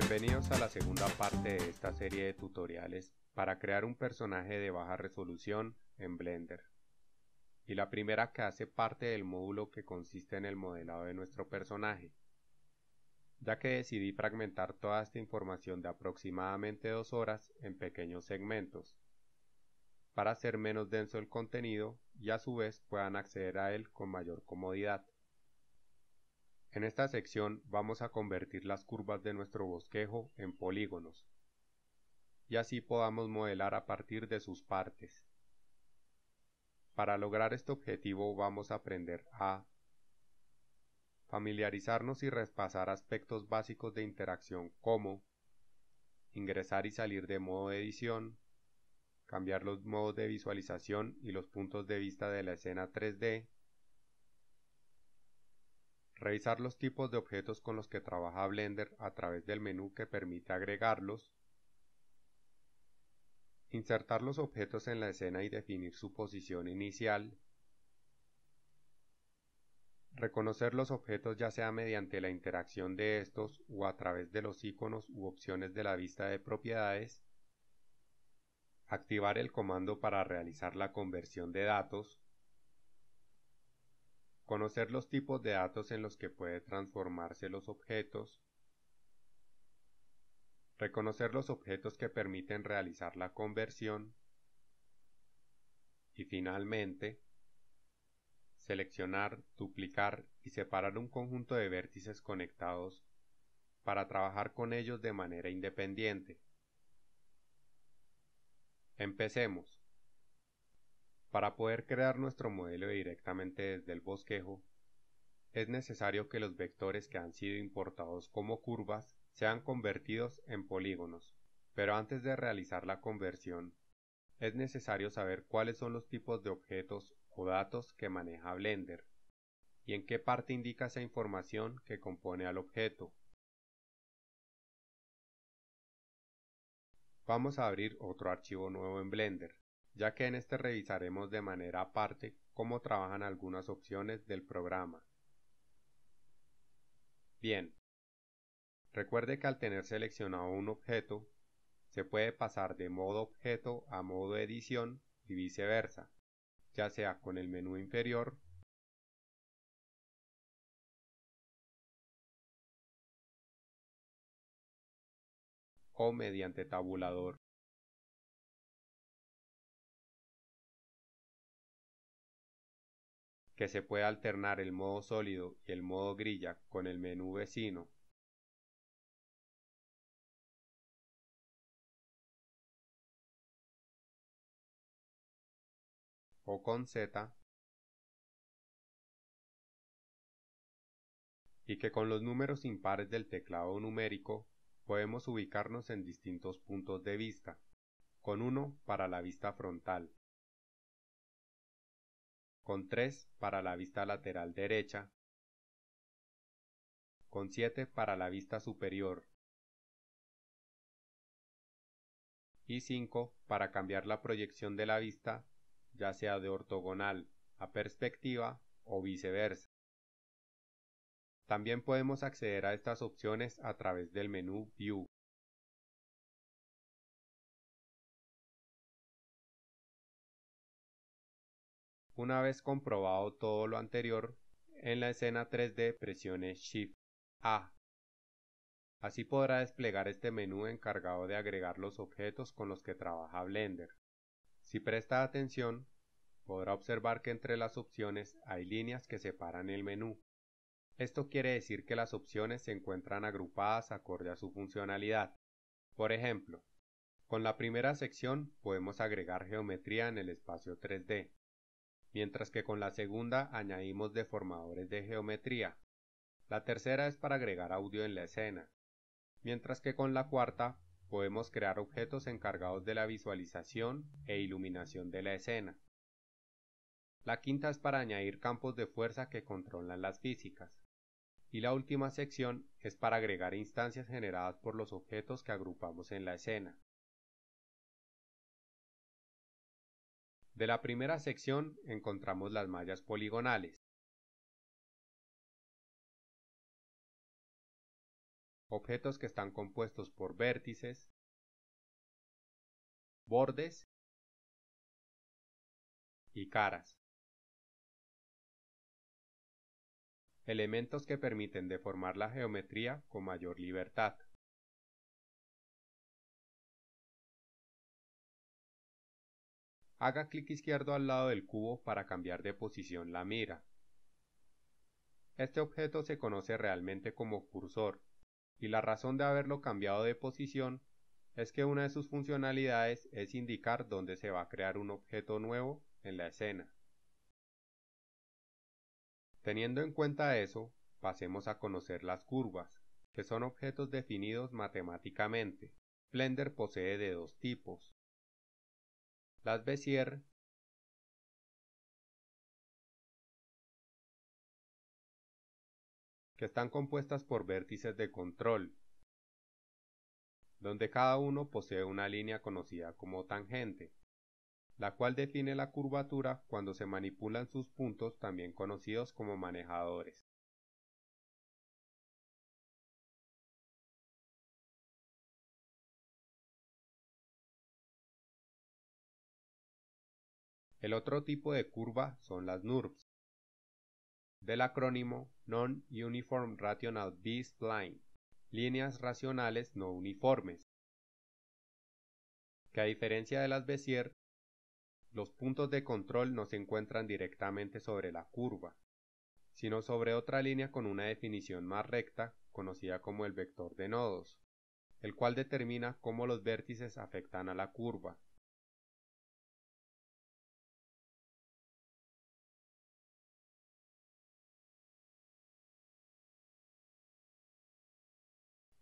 Bienvenidos a la segunda parte de esta serie de tutoriales para crear un personaje de baja resolución en Blender. Y la primera que hace parte del módulo que consiste en el modelado de nuestro personaje. Ya que decidí fragmentar toda esta información de aproximadamente dos horas en pequeños segmentos, para hacer menos denso el contenido y a su vez puedan acceder a él con mayor comodidad. En esta sección vamos a convertir las curvas de nuestro bosquejo en polígonos y así podamos modelar a partir de sus partes. Para lograr este objetivo vamos a aprender a familiarizarnos y repasar aspectos básicos de interacción como ingresar y salir de modo de edición, cambiar los modos de visualización y los puntos de vista de la escena 3D, Revisar los tipos de objetos con los que trabaja Blender a través del menú que permite agregarlos. Insertar los objetos en la escena y definir su posición inicial. Reconocer los objetos ya sea mediante la interacción de estos o a través de los iconos u opciones de la vista de propiedades. Activar el comando para realizar la conversión de datos conocer los tipos de datos en los que puede transformarse los objetos, reconocer los objetos que permiten realizar la conversión y finalmente seleccionar, duplicar y separar un conjunto de vértices conectados para trabajar con ellos de manera independiente. Empecemos. Para poder crear nuestro modelo directamente desde el bosquejo, es necesario que los vectores que han sido importados como curvas sean convertidos en polígonos, pero antes de realizar la conversión, es necesario saber cuáles son los tipos de objetos o datos que maneja Blender y en qué parte indica esa información que compone al objeto. Vamos a abrir otro archivo nuevo en Blender ya que en este revisaremos de manera aparte cómo trabajan algunas opciones del programa. Bien. Recuerde que al tener seleccionado un objeto, se puede pasar de modo objeto a modo edición y viceversa, ya sea con el menú inferior o mediante tabulador. que se puede alternar el modo sólido y el modo grilla con el menú vecino o con Z y que con los números impares del teclado numérico podemos ubicarnos en distintos puntos de vista, con uno para la vista frontal, con 3 para la vista lateral derecha, con 7 para la vista superior y 5 para cambiar la proyección de la vista, ya sea de ortogonal a perspectiva o viceversa. También podemos acceder a estas opciones a través del menú View. Una vez comprobado todo lo anterior, en la escena 3D presione Shift A. Así podrá desplegar este menú encargado de agregar los objetos con los que trabaja Blender. Si presta atención, podrá observar que entre las opciones hay líneas que separan el menú. Esto quiere decir que las opciones se encuentran agrupadas acorde a su funcionalidad. Por ejemplo, con la primera sección podemos agregar geometría en el espacio 3D mientras que con la segunda añadimos deformadores de geometría. La tercera es para agregar audio en la escena, mientras que con la cuarta podemos crear objetos encargados de la visualización e iluminación de la escena. La quinta es para añadir campos de fuerza que controlan las físicas. Y la última sección es para agregar instancias generadas por los objetos que agrupamos en la escena. De la primera sección encontramos las mallas poligonales. Objetos que están compuestos por vértices, bordes y caras. Elementos que permiten deformar la geometría con mayor libertad. haga clic izquierdo al lado del cubo para cambiar de posición la mira. Este objeto se conoce realmente como cursor, y la razón de haberlo cambiado de posición es que una de sus funcionalidades es indicar dónde se va a crear un objeto nuevo en la escena. Teniendo en cuenta eso, pasemos a conocer las curvas, que son objetos definidos matemáticamente. Blender posee de dos tipos, las Bézier, que están compuestas por vértices de control, donde cada uno posee una línea conocida como tangente, la cual define la curvatura cuando se manipulan sus puntos también conocidos como manejadores. El otro tipo de curva son las NURBS, del acrónimo Non-Uniform Rational B-Spline, líneas racionales no uniformes, que a diferencia de las Bézier, los puntos de control no se encuentran directamente sobre la curva, sino sobre otra línea con una definición más recta, conocida como el vector de nodos, el cual determina cómo los vértices afectan a la curva.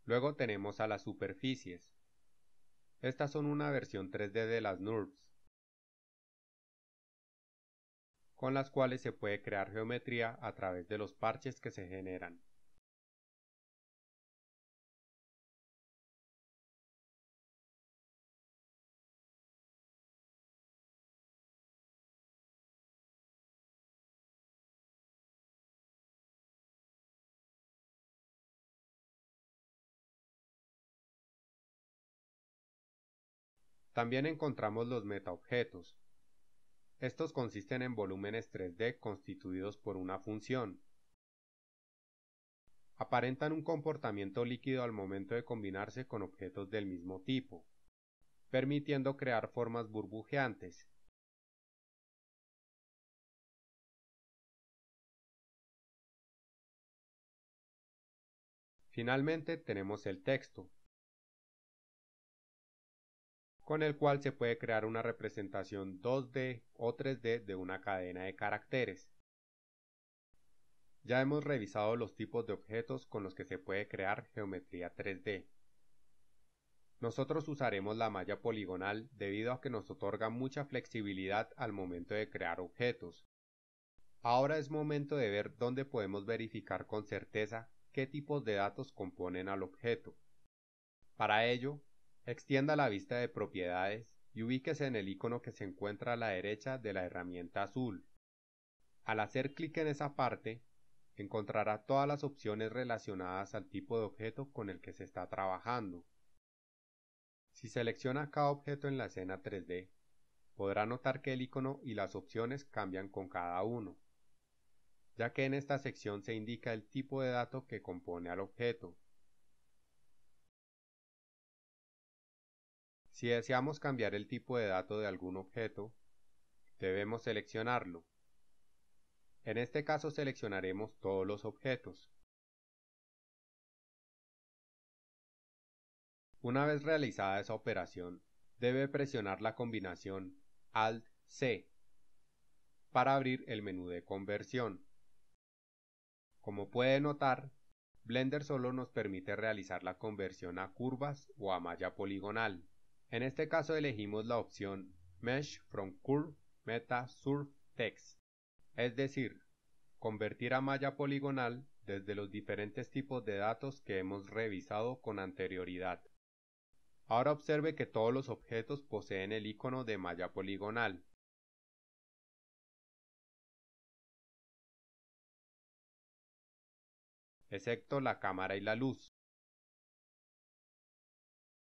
Luego tenemos a las superficies. Estas son una versión 3D de las NURBS, con las cuales se puede crear geometría a través de los parches que se generan. También encontramos los metaobjetos. Estos consisten en volúmenes 3D constituidos por una función. Aparentan un comportamiento líquido al momento de combinarse con objetos del mismo tipo, permitiendo crear formas burbujeantes, Finalmente tenemos el texto, con el cual se puede crear una representación 2D o 3D de una cadena de caracteres. Ya hemos revisado los tipos de objetos con los que se puede crear geometría 3D. Nosotros usaremos la malla poligonal debido a que nos otorga mucha flexibilidad al momento de crear objetos. Ahora es momento de ver dónde podemos verificar con certeza qué tipos de datos componen al objeto. Para ello, Extienda la vista de propiedades y ubíquese en el icono que se encuentra a la derecha de la herramienta azul. Al hacer clic en esa parte, encontrará todas las opciones relacionadas al tipo de objeto con el que se está trabajando. Si selecciona cada objeto en la escena 3D, podrá notar que el icono y las opciones cambian con cada uno, ya que en esta sección se indica el tipo de dato que compone al objeto. Si deseamos cambiar el tipo de dato de algún objeto, debemos seleccionarlo. En este caso seleccionaremos todos los objetos. Una vez realizada esa operación, debe presionar la combinación Alt-C para abrir el menú de conversión. Como puede notar, Blender solo nos permite realizar la conversión a curvas o a malla poligonal. En este caso elegimos la opción Mesh from Curve Meta Surf Text, es decir, convertir a malla poligonal desde los diferentes tipos de datos que hemos revisado con anterioridad. Ahora observe que todos los objetos poseen el icono de malla poligonal. excepto la cámara y la luz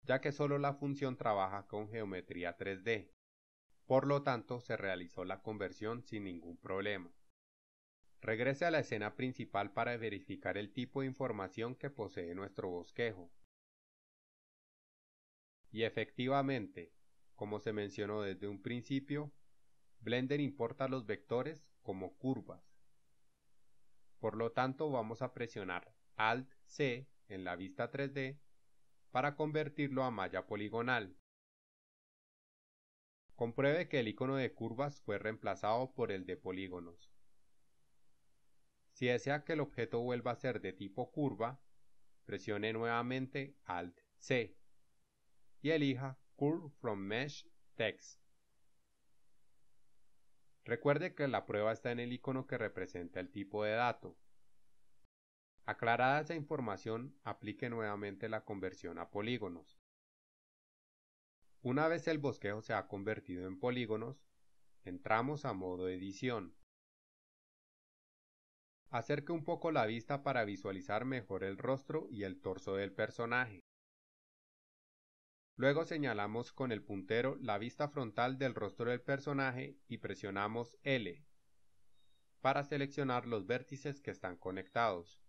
ya que solo la función trabaja con geometría 3D. Por lo tanto, se realizó la conversión sin ningún problema. Regrese a la escena principal para verificar el tipo de información que posee nuestro bosquejo. Y efectivamente, como se mencionó desde un principio, Blender importa los vectores como curvas. Por lo tanto, vamos a presionar Alt C en la vista 3D para convertirlo a malla poligonal. Compruebe que el icono de curvas fue reemplazado por el de polígonos. Si desea que el objeto vuelva a ser de tipo curva, presione nuevamente Alt C y elija Curve from Mesh Text. Recuerde que la prueba está en el icono que representa el tipo de dato, Aclarada esa información, aplique nuevamente la conversión a polígonos. Una vez el bosquejo se ha convertido en polígonos, entramos a modo edición. Acerque un poco la vista para visualizar mejor el rostro y el torso del personaje. Luego señalamos con el puntero la vista frontal del rostro del personaje y presionamos L para seleccionar los vértices que están conectados.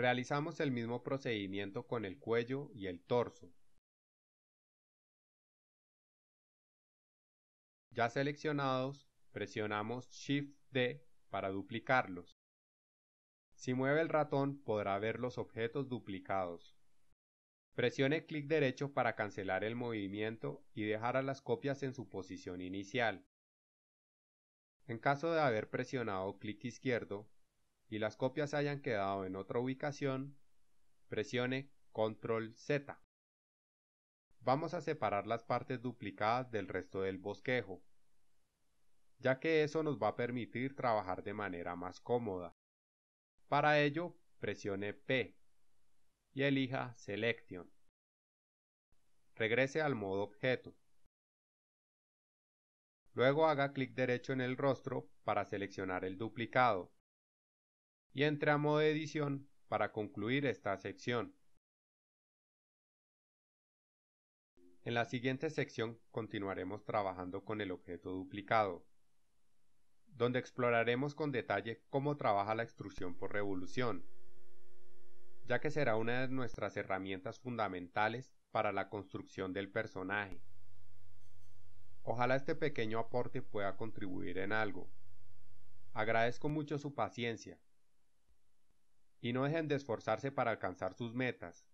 Realizamos el mismo procedimiento con el cuello y el torso. Ya seleccionados, presionamos Shift D para duplicarlos. Si mueve el ratón podrá ver los objetos duplicados. Presione clic derecho para cancelar el movimiento y dejar a las copias en su posición inicial. En caso de haber presionado clic izquierdo, y las copias hayan quedado en otra ubicación, presione Control Z. Vamos a separar las partes duplicadas del resto del bosquejo, ya que eso nos va a permitir trabajar de manera más cómoda. Para ello, presione P y elija Selection. Regrese al modo objeto. Luego haga clic derecho en el rostro para seleccionar el duplicado y a a de edición para concluir esta sección. En la siguiente sección continuaremos trabajando con el objeto duplicado, donde exploraremos con detalle cómo trabaja la extrusión por revolución, ya que será una de nuestras herramientas fundamentales para la construcción del personaje. Ojalá este pequeño aporte pueda contribuir en algo. Agradezco mucho su paciencia y no dejen de esforzarse para alcanzar sus metas.